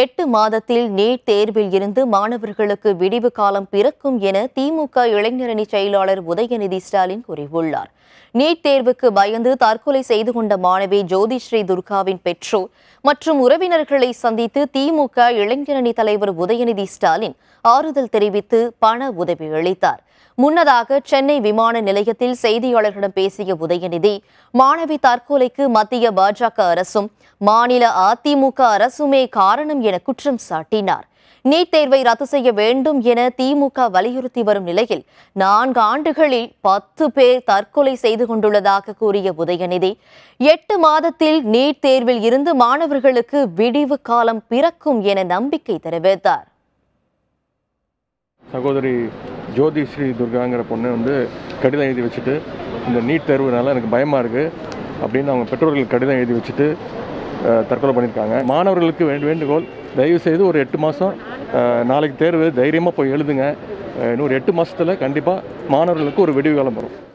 எட்டு மாதத்தில் நீட் தேர்வில் இருந்து மாணவர்களுக்கு விடிவு காலம் பிறக்கும் என திமுக இளைஞரணி செயலாளர் உதயநிதி ஸ்டாலின் கூறியுள்ளார் நீட் தேர்வுக்கு பயந்து தற்கொலை செய்து கொண்ட மாணவி ஜோதிஸ்ரீ துர்காவின் பெற்றோர் மற்றும் உறவினர்களை சந்தித்து திமுக இளைஞரணி தலைவர் உதயநிதி ஸ்டாலின் ஆறுதல் தெரிவித்து பண உதவி அளித்தார் முன்னதாக சென்னை விமான நிலையத்தில் செய்தியாளர்களிடம் பேசிய உதயநிதி மாணவி தற்கொலைக்கு மத்திய பாஜக அரசும் மாநில அதிமுக அரசுமே காரணம் என குற்றம் சாட்டினார் நீட் தேர்வை ரத்து செய்ய வேண்டும் என திமுக வலியுறுத்தி வரும் நிலையில் நான்கு ஆண்டுகளில் பத்து பேர் தற்கொலை செய்து கொண்டுள்ளதாக கூறிய உதயநிதி எட்டு மாதத்தில் நீட் தேர்வில் இருந்து மாணவர்களுக்கு விடிவு காலம் பிறக்கும் என நம்பிக்கை தெரிவித்தார் சகோதரி ஜோதி ஸ்ரீ துர்காங்கிற பொண்ணு வந்து கடிதம் எழுதி வச்சுட்டு இந்த நீட் தேர்வுனால எனக்கு பயமாக இருக்குது அப்படின்னு அவங்க பெற்றோர்கள் கடிதம் எழுதி வச்சுட்டு தற்கொலை பண்ணியிருக்காங்க மாணவர்களுக்கு வேண்டு வேண்டுகோள் தயவுசெய்து ஒரு எட்டு மாதம் நாளைக்கு தேர்வு தைரியமாக போய் எழுதுங்க ஒரு எட்டு மாதத்தில் கண்டிப்பாக மாணவர்களுக்கு ஒரு விடிவு காலம் வரும்